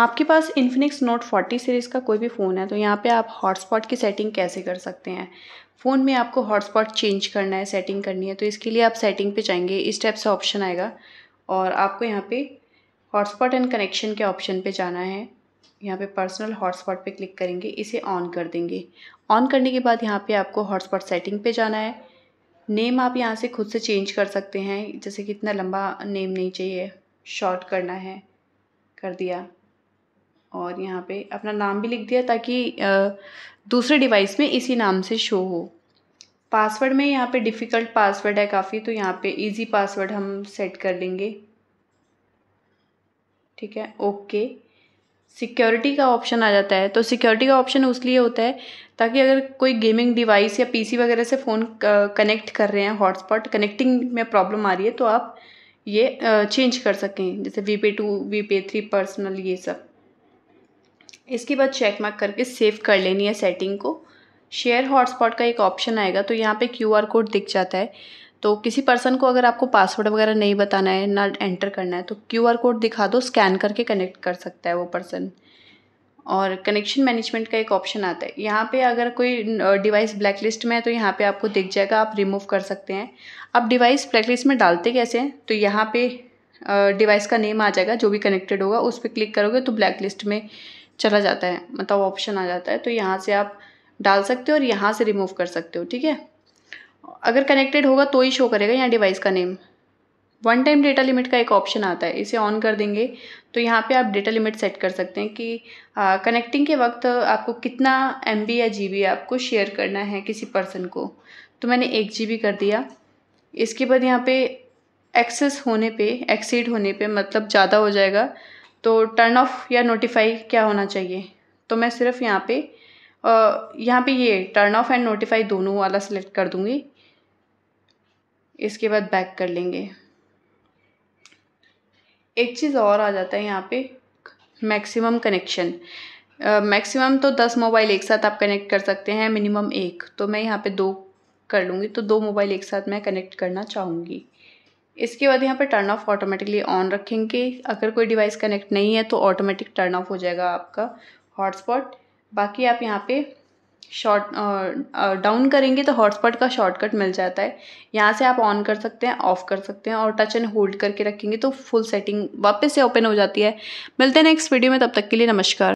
आपके पास Infinix note 40 series का कोई भी फ़ोन है तो यहाँ पे आप हॉटस्पॉट की सेटिंग कैसे कर सकते हैं फ़ोन में आपको हॉटस्पॉट चेंज करना है सेटिंग करनी है तो इसके लिए आप सेटिंग पे जाएंगे इस टाइप से ऑप्शन आएगा और आपको यहाँ पे हॉटस्पॉट एंड कनेक्शन के ऑप्शन पे जाना है यहाँ पे पर्सनल हॉटस्पॉट पे क्लिक करेंगे इसे ऑन कर देंगे ऑन करने के बाद यहाँ पर आपको हॉटस्पॉट सेटिंग पर जाना है नेम आप यहाँ से खुद से चेंज कर सकते हैं जैसे कि इतना लंबा नेम नहीं चाहिए शॉर्ट करना है कर दिया और यहाँ पे अपना नाम भी लिख दिया ताकि दूसरे डिवाइस में इसी नाम से शो हो पासवर्ड में यहाँ पे डिफ़िकल्ट पासवर्ड है काफ़ी तो यहाँ पे इजी पासवर्ड हम सेट कर लेंगे ठीक है ओके सिक्योरिटी का ऑप्शन आ जाता है तो सिक्योरिटी का ऑप्शन उस लिए होता है ताकि अगर कोई गेमिंग डिवाइस या पीसी वगैरह से फ़ोन कनेक्ट कर रहे हैं हॉटस्पॉट कनेक्टिंग में प्रॉब्लम आ रही है तो आप ये चेंज कर सकें जैसे V pay two V pay three personal ये सब इसके बाद चेक मार्क करके सेव कर लेनी है सेटिंग को शेयर हॉटस्पॉट का एक ऑप्शन आएगा तो यहाँ पे क्यू आर कोड दिख जाता है तो किसी पर्सन को अगर आपको पासवर्ड वगैरह नहीं बताना है ना एंटर करना है तो क्यू आर कोड दिखा दो स्कैन करके कनेक्ट कर सकता है वो पर्सन और कनेक्शन मैनेजमेंट का एक ऑप्शन आता है यहाँ पे अगर कोई डिवाइस ब्लैक लिस्ट में है तो यहाँ पे आपको दिख जाएगा आप रिमूव कर सकते हैं अब डिवाइस ब्लैक लिस्ट में डालते कैसे हैं तो यहाँ पे डिवाइस का नेम आ जाएगा जो भी कनेक्टेड होगा उस पर क्लिक करोगे तो ब्लैक लिस्ट में चला जाता है मतलब ऑप्शन आ जाता है तो यहाँ से आप डाल सकते हो और यहाँ से रिमूव कर सकते हो ठीक है अगर कनेक्टेड होगा तो ही शो करेगा यहाँ डिवाइस का name one time data limit का एक ऑप्शन आता है इसे ऑन कर देंगे तो यहाँ पे आप डेटा लिमिट सेट कर सकते हैं कि कनेक्टिंग के वक्त आपको कितना एम या जी आपको शेयर करना है किसी पर्सन को तो मैंने एक जी कर दिया इसके बाद यहाँ पे एक्सेस होने पे एक्सीड होने पे मतलब ज़्यादा हो जाएगा तो टर्न ऑफ या नोटिफाई क्या होना चाहिए तो मैं सिर्फ यहाँ पे यहाँ पे ये टर्न ऑफ एंड नोटिफाई दोनों वाला सिलेक्ट कर दूँगी इसके बाद बैक कर लेंगे एक चीज़ और आ जाता है यहाँ पे मैक्सिमम कनेक्शन मैक्सिमम तो दस मोबाइल एक साथ आप कनेक्ट कर सकते हैं मिनिमम एक तो मैं यहाँ पे दो कर लूँगी तो दो मोबाइल एक साथ मैं कनेक्ट करना चाहूँगी इसके बाद यहाँ पर टर्न ऑफ ऑटोमेटिकली ऑन रखेंगे अगर कोई डिवाइस कनेक्ट नहीं है तो ऑटोमेटिक टर्न ऑफ हो जाएगा आपका हॉटस्पॉट बाकी आप यहाँ पे शॉर्ट डाउन करेंगे तो हॉटस्पॉट का शॉर्टकट मिल जाता है यहाँ से आप ऑन कर सकते हैं ऑफ़ कर सकते हैं और टच एंड होल्ड करके रखेंगे तो फुल सेटिंग वापस से ओपन हो जाती है मिलते हैं नेक्स्ट वीडियो में तब तक के लिए नमस्कार